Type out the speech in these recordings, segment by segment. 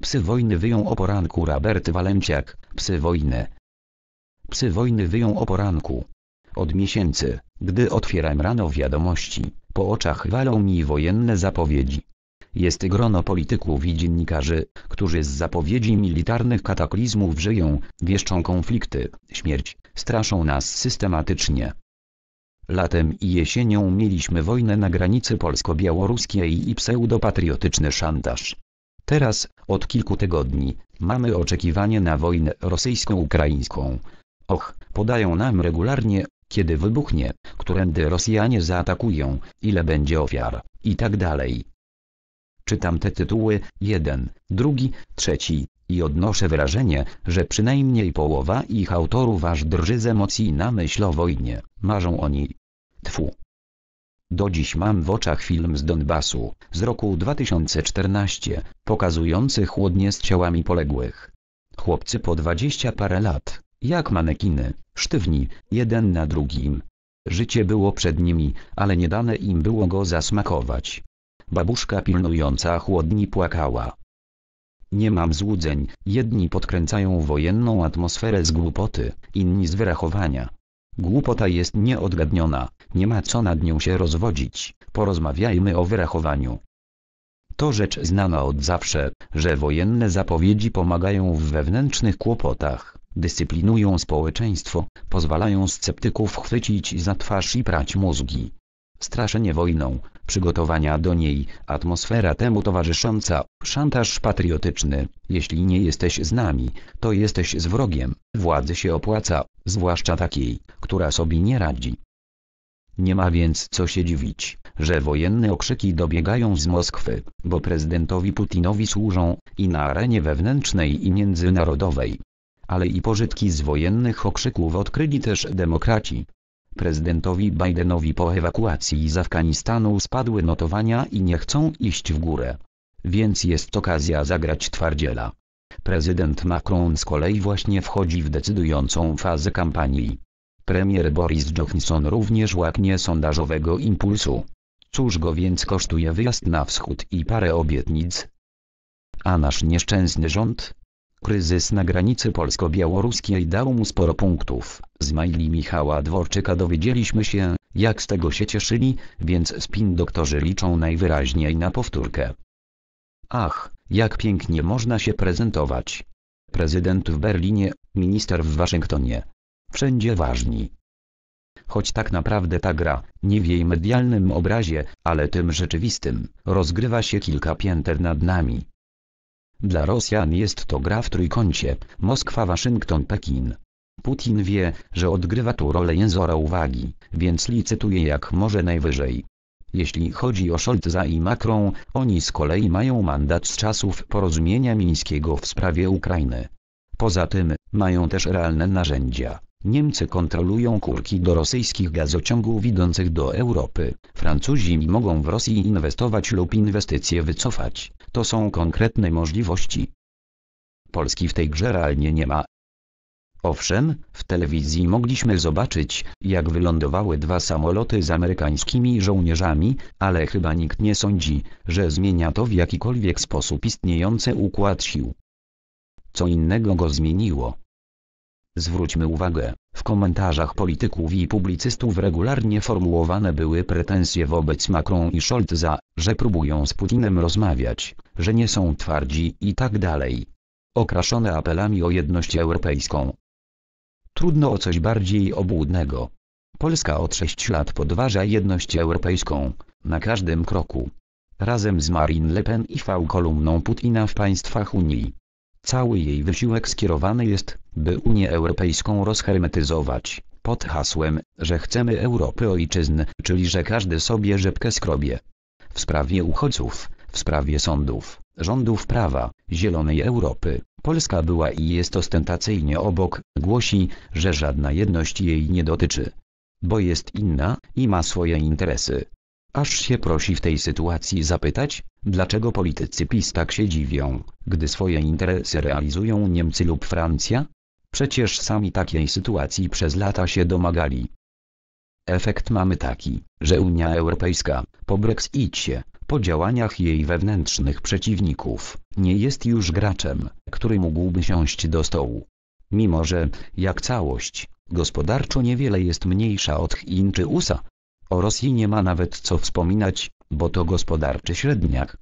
Psy wojny wyją o poranku Robert Walenciak, psy wojny. Psy wojny wyją o poranku. Od miesięcy, gdy otwieram rano wiadomości, po oczach walą mi wojenne zapowiedzi. Jest grono polityków i dziennikarzy, którzy z zapowiedzi militarnych kataklizmów żyją, wieszczą konflikty, śmierć, straszą nas systematycznie. Latem i jesienią mieliśmy wojnę na granicy polsko-białoruskiej i pseudopatriotyczny szantaż. Teraz, od kilku tygodni, mamy oczekiwanie na wojnę rosyjsko-ukraińską. Och, podają nam regularnie, kiedy wybuchnie, którędy Rosjanie zaatakują, ile będzie ofiar, i tak dalej. Czytam te tytuły, jeden, drugi, trzeci, i odnoszę wrażenie, że przynajmniej połowa ich autorów aż drży z emocji na myśl o wojnie, marzą oni. Tfu, do dziś mam w oczach film z Donbasu, z roku 2014, pokazujący chłodnie z ciałami poległych. Chłopcy po dwadzieścia parę lat, jak manekiny, sztywni, jeden na drugim. Życie było przed nimi, ale nie dane im było go zasmakować. Babuszka pilnująca chłodni płakała. Nie mam złudzeń, jedni podkręcają wojenną atmosferę z głupoty, inni z wyrachowania. Głupota jest nieodgadniona, nie ma co nad nią się rozwodzić, porozmawiajmy o wyrachowaniu. To rzecz znana od zawsze, że wojenne zapowiedzi pomagają w wewnętrznych kłopotach, dyscyplinują społeczeństwo, pozwalają sceptyków chwycić za twarz i prać mózgi straszenie wojną, przygotowania do niej, atmosfera temu towarzysząca, szantaż patriotyczny, jeśli nie jesteś z nami, to jesteś z wrogiem, władzy się opłaca, zwłaszcza takiej, która sobie nie radzi. Nie ma więc co się dziwić, że wojenne okrzyki dobiegają z Moskwy, bo prezydentowi Putinowi służą i na arenie wewnętrznej i międzynarodowej. Ale i pożytki z wojennych okrzyków odkryli też demokraci, Prezydentowi Bidenowi po ewakuacji z Afganistanu spadły notowania i nie chcą iść w górę. Więc jest okazja zagrać twardziela. Prezydent Macron z kolei właśnie wchodzi w decydującą fazę kampanii. Premier Boris Johnson również łaknie sondażowego impulsu. Cóż go więc kosztuje wyjazd na wschód i parę obietnic? A nasz nieszczęsny rząd? Kryzys na granicy polsko-białoruskiej dał mu sporo punktów. Z maili Michała Dworczyka dowiedzieliśmy się, jak z tego się cieszyli, więc spin doktorzy liczą najwyraźniej na powtórkę. Ach, jak pięknie można się prezentować. Prezydent w Berlinie, minister w Waszyngtonie. Wszędzie ważni. Choć tak naprawdę ta gra, nie w jej medialnym obrazie, ale tym rzeczywistym, rozgrywa się kilka pięter nad nami. Dla Rosjan jest to gra w trójkącie, Moskwa-Waszyngton-Pekin. Putin wie, że odgrywa tu rolę jęzora uwagi, więc licytuje jak może najwyżej. Jeśli chodzi o Scholza i Macron, oni z kolei mają mandat z czasów porozumienia mińskiego w sprawie Ukrainy. Poza tym, mają też realne narzędzia. Niemcy kontrolują kurki do rosyjskich gazociągów idących do Europy. Francuzi mogą w Rosji inwestować lub inwestycje wycofać to są konkretne możliwości. Polski w tej grze realnie nie ma. Owszem, w telewizji mogliśmy zobaczyć, jak wylądowały dwa samoloty z amerykańskimi żołnierzami, ale chyba nikt nie sądzi, że zmienia to w jakikolwiek sposób istniejący układ sił. Co innego go zmieniło. Zwróćmy uwagę, w komentarzach polityków i publicystów regularnie formułowane były pretensje wobec Macron i Scholza, że próbują z Putinem rozmawiać, że nie są twardzi i tak dalej. Okraszone apelami o jedność europejską. Trudno o coś bardziej obłudnego. Polska od sześć lat podważa jedność europejską, na każdym kroku. Razem z Marine Le Pen i V-kolumną Putina w państwach Unii. Cały jej wysiłek skierowany jest by Unię Europejską rozhermetyzować, pod hasłem, że chcemy Europy ojczyzn, czyli że każdy sobie rzepkę skrobie. W sprawie uchodźców, w sprawie sądów, rządów prawa, zielonej Europy, Polska była i jest ostentacyjnie obok, głosi, że żadna jedność jej nie dotyczy. Bo jest inna i ma swoje interesy. Aż się prosi w tej sytuacji zapytać, dlaczego politycy PiS tak się dziwią, gdy swoje interesy realizują Niemcy lub Francja? Przecież sami takiej sytuacji przez lata się domagali. Efekt mamy taki, że Unia Europejska, po Brexicie, po działaniach jej wewnętrznych przeciwników, nie jest już graczem, który mógłby siąść do stołu. Mimo że, jak całość, gospodarczo niewiele jest mniejsza od Chin czy USA. O Rosji nie ma nawet co wspominać, bo to gospodarczy średniak.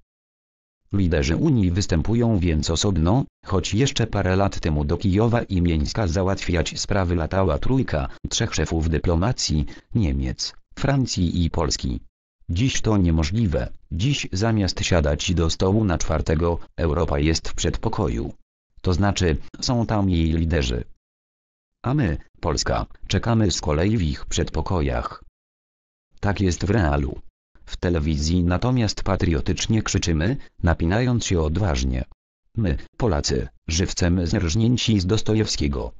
Liderzy Unii występują więc osobno, choć jeszcze parę lat temu do Kijowa i Mieńska załatwiać sprawy latała trójka, trzech szefów dyplomacji, Niemiec, Francji i Polski. Dziś to niemożliwe, dziś zamiast siadać do stołu na czwartego, Europa jest w przedpokoju. To znaczy, są tam jej liderzy. A my, Polska, czekamy z kolei w ich przedpokojach. Tak jest w realu. W telewizji natomiast patriotycznie krzyczymy, napinając się odważnie. My, Polacy, żywcem zrżnięci z Dostojewskiego,